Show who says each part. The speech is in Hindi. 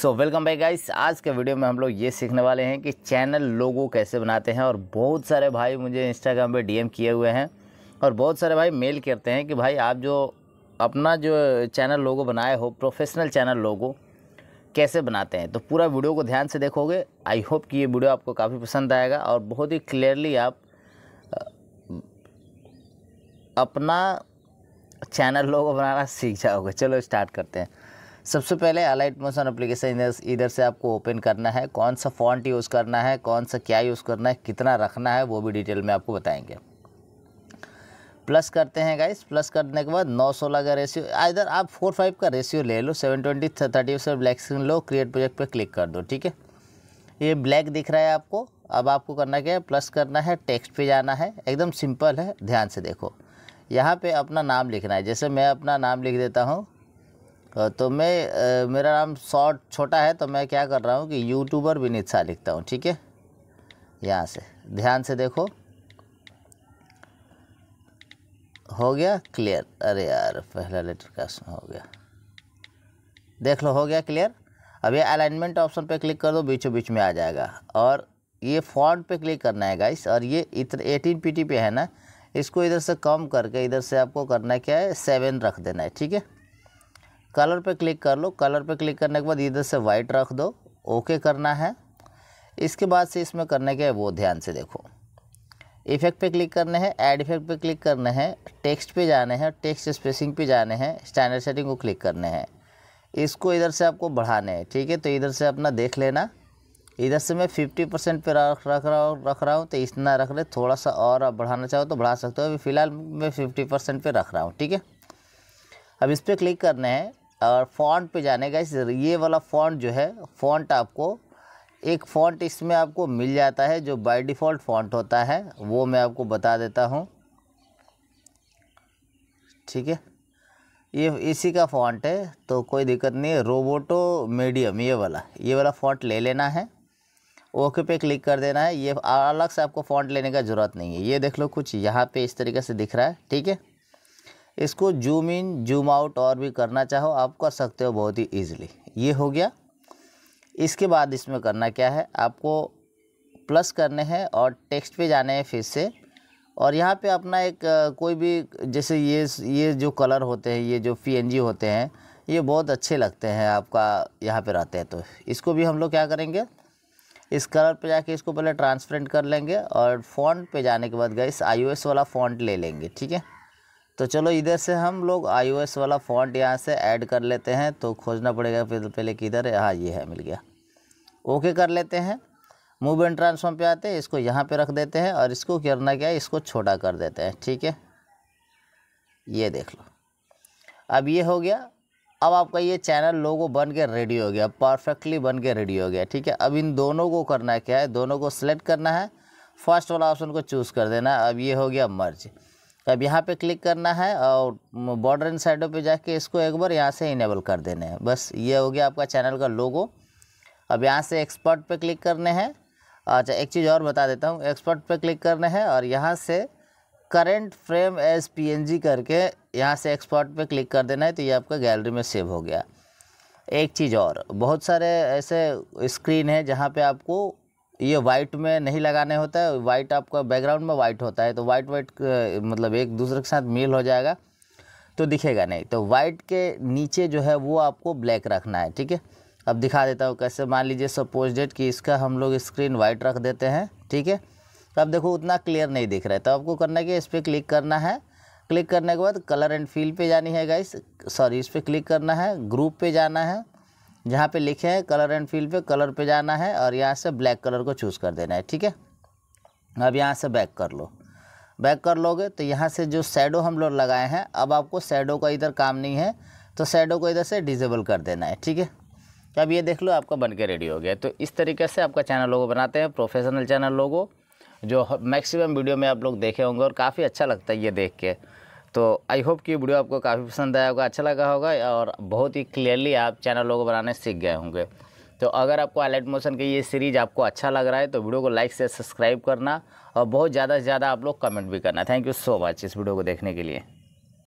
Speaker 1: सो वेलकम भाई गाइस आज के वीडियो में हम लोग ये सीखने वाले हैं कि चैनल लोगो कैसे बनाते हैं और बहुत सारे भाई मुझे इंस्टाग्राम पे डीएम किए हुए हैं और बहुत सारे भाई मेल करते हैं कि भाई आप जो अपना जो चैनल लोगो बनाए हो प्रोफेशनल चैनल लोगो कैसे बनाते हैं तो पूरा वीडियो को ध्यान से देखोगे आई होप कि ये वीडियो आपको काफ़ी पसंद आएगा और बहुत ही क्लियरली आप अपना चैनल लोगो बनाना सीख जाओगे चलो स्टार्ट करते हैं सबसे पहले अलाइट मोशन अप्लीकेशन इधर से आपको ओपन करना है कौन सा फॉन्ट यूज़ करना है कौन सा क्या यूज़ करना है कितना रखना है वो भी डिटेल में आपको बताएंगे प्लस करते हैं गाइस प्लस करने के बाद नौ सोलह का रेशियो इधर आप फोर फाइव का रेशियो ले लो सेवन ट्वेंटी थर्टी से ब्लैक स्क्रीन लो क्रिएट प्रोजेक्ट पर क्लिक कर दो ठीक है ये ब्लैक दिख रहा है आपको अब आपको करना क्या है प्लस करना है टेक्स्ट पे जाना है एकदम सिंपल है ध्यान से देखो यहाँ पे अपना नाम लिखना है जैसे मैं अपना नाम लिख देता हूँ तो मैं मेरा नाम शॉर्ट छोटा है तो मैं क्या कर रहा हूँ कि यूट्यूबर विनीत शाह लिखता हूँ ठीक है यहाँ से ध्यान से देखो हो गया क्लियर अरे यार पहला लेटर का हो गया देख लो हो गया क्लियर अब ये अलाइनमेंट ऑप्शन पे क्लिक कर दो बीचों बीच में आ जाएगा और ये फॉन्ट पे क्लिक करना है गाइस और ये इतने एटीन पी पे है ना इसको इधर से कम करके इधर से आपको करना क्या है सेवन रख देना है ठीक है कलर पे क्लिक कर लो कलर पे क्लिक करने के बाद इधर से वाइट रख दो ओके करना है इसके बाद से इसमें करने के वो ध्यान से देखो इफेक्ट पे क्लिक करने हैं ऐड इफेक्ट पे क्लिक करने हैं टेक्स्ट पे जाने हैं टेक्स्ट स्पेसिंग पे जाने हैं स्टैंडर्ड सेटिंग को क्लिक करने हैं इसको इधर से आपको बढ़ाने हैं ठीक है तो इधर से अपना देख लेना इधर से मैं फिफ्टी परसेंट पर रख रहा हूँ रख रहा हूँ तो इतना रख रहे थोड़ा सा और आप बढ़ाना चाहो तो बढ़ा सकते हो अभी फ़िलहाल मैं फिफ्टी परसेंट पर रख रहा हूँ ठीक है अब इस पर क्लिक करने हैं और फॉन्ट पे जाने का इस ये वाला फॉन्ट जो है फॉन्ट आपको एक फॉन्ट इसमें आपको मिल जाता है जो बाय डिफ़ॉल्ट फॉन्ट होता है वो मैं आपको बता देता हूँ ठीक है ये इसी का फॉन्ट है तो कोई दिक्कत नहीं है रोबोटो मीडियम ये वाला ये वाला फॉन्ट ले लेना है ओके पे क्लिक कर देना है ये अलग से आपको फॉन्ट लेने का ज़रूरत नहीं है ये देख लो कुछ यहाँ पे इस तरीके से दिख रहा है ठीक है इसको जूम इन जूम आउट और भी करना चाहो आप कर सकते हो बहुत ही ईजिली ये हो गया इसके बाद इसमें करना क्या है आपको प्लस करने हैं और टेक्स्ट पे जाने हैं फिर से और यहाँ पे अपना एक कोई भी जैसे ये ये जो कलर होते हैं ये जो पीएनजी होते हैं ये बहुत अच्छे लगते हैं आपका यहाँ पे रहते हैं तो इसको भी हम लोग क्या करेंगे इस कलर पे जाके इसको पहले ट्रांसपेरेंट कर लेंगे और फॉन्ट पे जाने के बाद गए इस आई वाला फॉन्ट ले लेंगे ठीक है तो चलो इधर से हम लोग आई वाला फॉन्ट यहाँ से ऐड कर लेते हैं तो खोजना पड़ेगा फिर पहले किधर है हाँ ये है मिल गया ओके कर लेते हैं मूव एंड ट्रांसफॉर्म पे आते हैं इसको यहाँ पे रख देते हैं और इसको करना क्या है इसको छोटा कर देते हैं ठीक है ये देख लो अब ये हो गया अब आपका ये चैनल लोगो बन के रेडी हो गया परफेक्टली बन के रेडी हो गया ठीक है अब इन दोनों को करना क्या है दोनों को सिलेक्ट करना है फर्स्ट वाला ऑप्शन को चूज़ कर देना अब ये हो गया मर्ज तो अब यहाँ पे क्लिक करना है और बॉर्डर इन साइडों पर जाके इसको एक बार यहाँ से इनेबल कर देने हैं बस ये हो गया आपका चैनल का लोगो अब यहाँ से एक्सपर्ट पे क्लिक करने हैं अच्छा एक चीज़ और बता देता हूँ एक्सपर्ट पे क्लिक करने हैं और यहाँ से करेंट फ्रेम एज जी करके यहाँ से एक्सपर्ट पे क्लिक कर देना है तो ये आपका गैलरी में सेव हो गया एक चीज़ और बहुत सारे ऐसे स्क्रीन है जहाँ पे आपको ये वाइट में नहीं लगाने होता है वाइट आपका बैकग्राउंड में वाइट होता है तो वाइट वाइट मतलब एक दूसरे के साथ मेल हो जाएगा तो दिखेगा नहीं तो वाइट के नीचे जो है वो आपको ब्लैक रखना है ठीक है अब दिखा देता हूँ कैसे मान लीजिए सपोज डेट कि इसका हम लोग स्क्रीन वाइट रख देते हैं ठीक है तो अब देखो उतना क्लियर नहीं दिख रहा है तो आपको करना है कि इस पर क्लिक करना है क्लिक करने के बाद कलर एंड फील पे जानी है गाइस सॉरी इस पर क्लिक करना है ग्रुप पे जाना है जहाँ पे लिखे हैं कलर एंड फील्ड पे कलर पे जाना है और यहाँ से ब्लैक कलर को चूज़ कर देना है ठीक है अब यहाँ से बैक कर लो बैक कर लोगे तो यहाँ से जो सैडो हम लोग लगाए हैं अब आपको सैडो का इधर काम नहीं है तो सैडो को इधर से डिजेबल कर देना है ठीक है तो अब ये देख लो आपका बन के रेडी हो गया तो इस तरीके से आपका चैनल लोगो बनाते हैं प्रोफेशनल चैनल लोगो जो मैक्सिमम वीडियो में आप लोग देखे होंगे और काफ़ी अच्छा लगता है ये देख के तो आई होप कि वीडियो आपको काफ़ी पसंद आया होगा अच्छा लगा होगा और बहुत ही क्लियरली आप चैनल लोगो बनाने सीख गए होंगे तो अगर आपको आईलाइट मोशन की ये सीरीज आपको अच्छा लग रहा है तो वीडियो को लाइक से सब्सक्राइब करना और बहुत ज़्यादा से ज़्यादा आप लोग कमेंट भी करना थैंक यू सो मच इस वीडियो को देखने के लिए